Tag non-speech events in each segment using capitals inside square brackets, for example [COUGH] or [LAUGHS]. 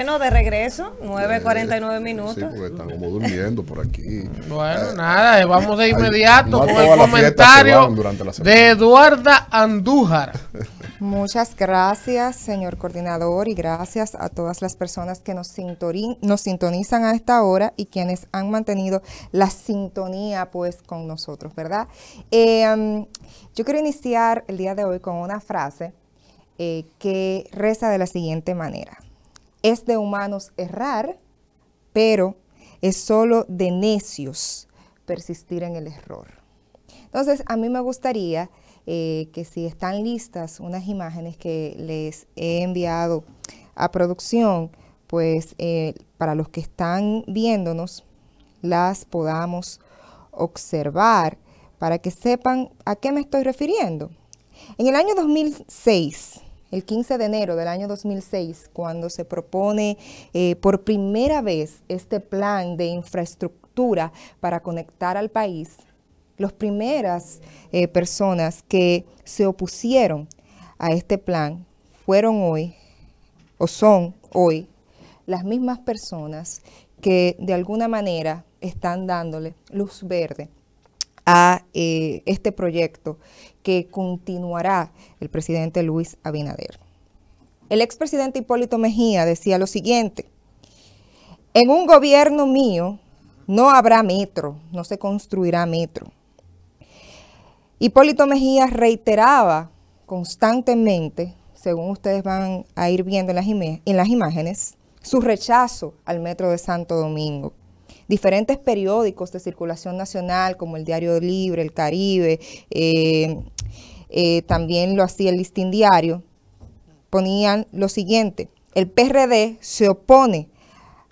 Bueno, de regreso, 9.49 eh, minutos. Sí, porque están como durmiendo por aquí. Bueno, eh, nada, eh, vamos de inmediato con el comentario de Eduarda Andújar. [LAUGHS] Muchas gracias, señor coordinador, y gracias a todas las personas que nos, sintonizan a esta hora y quienes han mantenido la sintonía pues con nosotros, ¿verdad? Em, yo quiero iniciar el día de hoy con una frase que reza de la siguiente manera. Es de humanos errar, pero es solo de necios persistir en el error. Entonces, a mí me gustaría eh, que si están listas unas imágenes que les he enviado a producción, pues eh, para los que están viéndonos, las podamos observar para que sepan a qué me estoy refiriendo. En el año 2006, el 15 de enero del año 2006, cuando se propone eh, por primera vez este plan de infraestructura para conectar al país, las primeras eh, personas que se opusieron a este plan fueron hoy, o son hoy, las mismas personas que de alguna manera están dándole luz verde a eh, este proyecto que continuará el presidente Luis Abinader. El expresidente Hipólito Mejía decía lo siguiente, en un gobierno mío no habrá metro, no se construirá metro. Hipólito Mejía reiteraba constantemente, según ustedes van a ir viendo en las imágenes, su rechazo al metro de Santo Domingo diferentes periódicos de circulación nacional, como el Diario Libre, el Caribe, eh, eh, también lo hacía el Listín Diario, ponían lo siguiente, el PRD se opone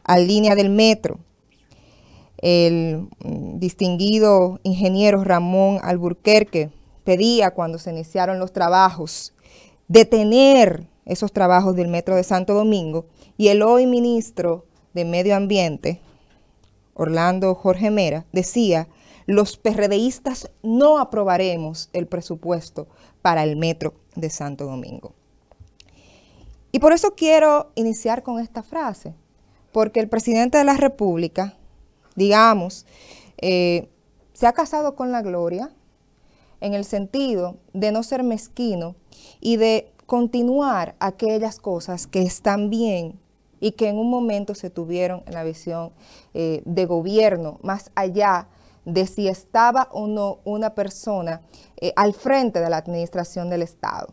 a línea del metro. El mm, distinguido ingeniero Ramón Alburquerque pedía cuando se iniciaron los trabajos detener esos trabajos del metro de Santo Domingo y el hoy ministro de Medio Ambiente, Orlando Jorge Mera, decía, los PRDistas no aprobaremos el presupuesto para el metro de Santo Domingo. Y por eso quiero iniciar con esta frase, porque el presidente de la República, digamos, eh, se ha casado con la gloria en el sentido de no ser mezquino y de continuar aquellas cosas que están bien y que en un momento se tuvieron en la visión eh, de gobierno, más allá de si estaba o no una persona eh, al frente de la administración del Estado.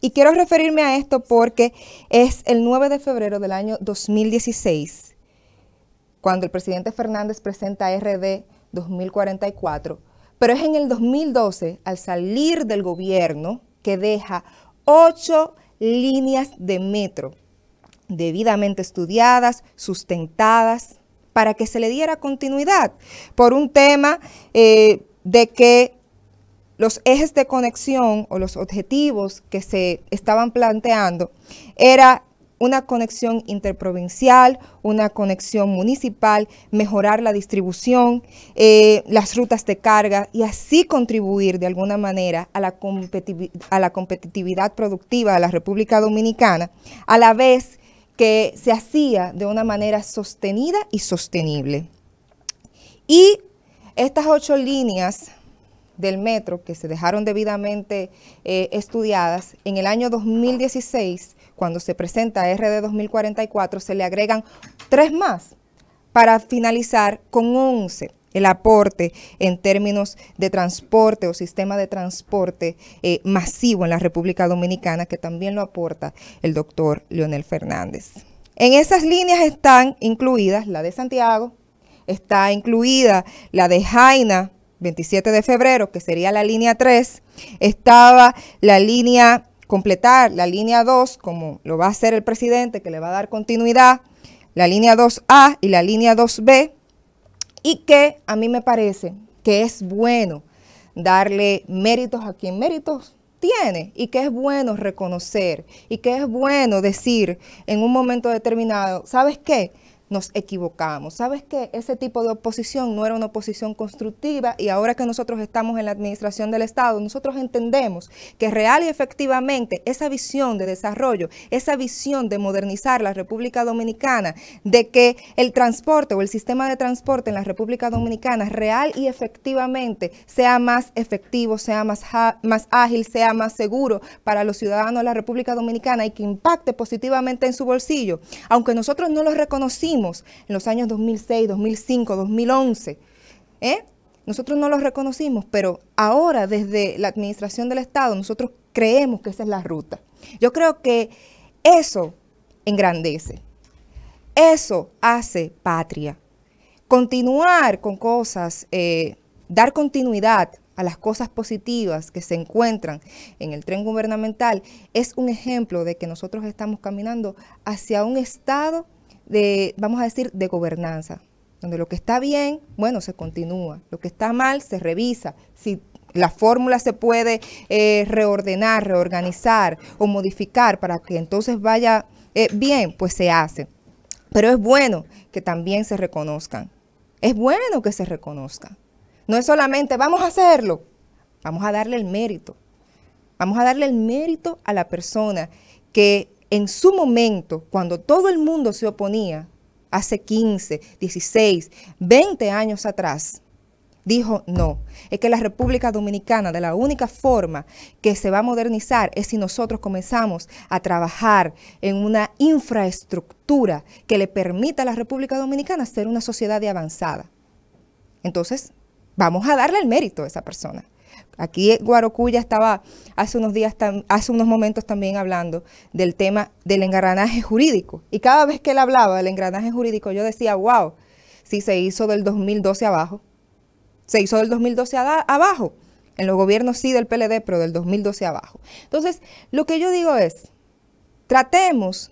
Y quiero referirme a esto porque es el 9 de febrero del año 2016, cuando el presidente Fernández presenta RD 2044, pero es en el 2012, al salir del gobierno, que deja ocho líneas de metro debidamente estudiadas, sustentadas, para que se le diera continuidad por un tema eh, de que los ejes de conexión o los objetivos que se estaban planteando era una conexión interprovincial, una conexión municipal, mejorar la distribución, eh, las rutas de carga y así contribuir de alguna manera a la, a la competitividad productiva de la República Dominicana, a la vez que se hacía de una manera sostenida y sostenible. Y estas ocho líneas del metro que se dejaron debidamente eh, estudiadas, en el año 2016, cuando se presenta RD 2044, se le agregan tres más para finalizar con 11 el aporte en términos de transporte o sistema de transporte eh, masivo en la República Dominicana, que también lo aporta el doctor Leonel Fernández. En esas líneas están incluidas la de Santiago, está incluida la de Jaina, 27 de febrero, que sería la línea 3, estaba la línea, completar la línea 2, como lo va a hacer el presidente, que le va a dar continuidad, la línea 2A y la línea 2B, y que a mí me parece que es bueno darle méritos a quien méritos tiene y que es bueno reconocer y que es bueno decir en un momento determinado, ¿sabes qué? nos equivocamos. Sabes que ese tipo de oposición no era una oposición constructiva y ahora que nosotros estamos en la administración del Estado, nosotros entendemos que real y efectivamente esa visión de desarrollo, esa visión de modernizar la República Dominicana, de que el transporte o el sistema de transporte en la República Dominicana real y efectivamente sea más efectivo, sea más, más ágil, sea más seguro para los ciudadanos de la República Dominicana y que impacte positivamente en su bolsillo, aunque nosotros no lo reconocimos, en los años 2006, 2005, 2011. Nosotros no los reconocimos, pero ahora desde la administración del Estado nosotros creemos que esa es la ruta. Yo creo que eso engrandece, eso hace patria. Continuar con cosas, eh, dar continuidad a las cosas positivas que se encuentran en el tren gubernamental es un ejemplo de que nosotros estamos caminando hacia un Estado de, vamos a decir, de gobernanza, donde lo que está bien, bueno, se continúa, lo que está mal, se revisa. Si la fórmula se puede eh, reordenar, reorganizar o modificar para que entonces vaya eh, bien, pues se hace. Pero es bueno que también se reconozcan. Es bueno que se reconozcan. No es solamente vamos a hacerlo, vamos a darle el mérito. Vamos a darle el mérito a la persona que en su momento, cuando todo el mundo se oponía, hace 15, 16, 20 años atrás, dijo no. Es que la República Dominicana, de la única forma que se va a modernizar, es si nosotros comenzamos a trabajar en una infraestructura que le permita a la República Dominicana ser una sociedad de avanzada. Entonces, vamos a darle el mérito a esa persona. Aquí Guarocuya estaba hace unos días, hace unos momentos también hablando del tema del engranaje jurídico. Y cada vez que él hablaba del engranaje jurídico, yo decía, wow, si se hizo del 2012 abajo, se hizo del 2012 abajo, en los gobiernos sí del PLD, pero del 2012 abajo. Entonces, lo que yo digo es, tratemos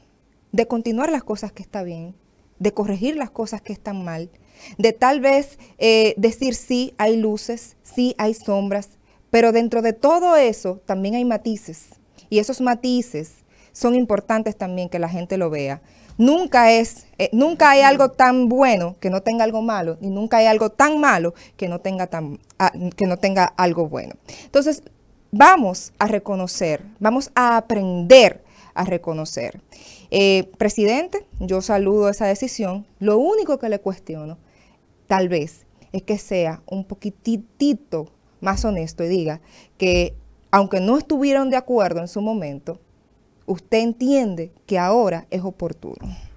de continuar las cosas que están bien, de corregir las cosas que están mal, de tal vez eh, decir sí hay luces, sí hay sombras, pero dentro de todo eso también hay matices. Y esos matices son importantes también que la gente lo vea. Nunca es, eh, nunca hay algo tan bueno que no tenga algo malo, y nunca hay algo tan malo que no tenga, ah, que no tenga algo bueno. Entonces, vamos a reconocer, vamos a aprender a reconocer. Eh, presidente, yo saludo esa decisión. Lo único que le cuestiono, tal vez, es que sea un poquitito más honesto y diga que aunque no estuvieron de acuerdo en su momento, usted entiende que ahora es oportuno.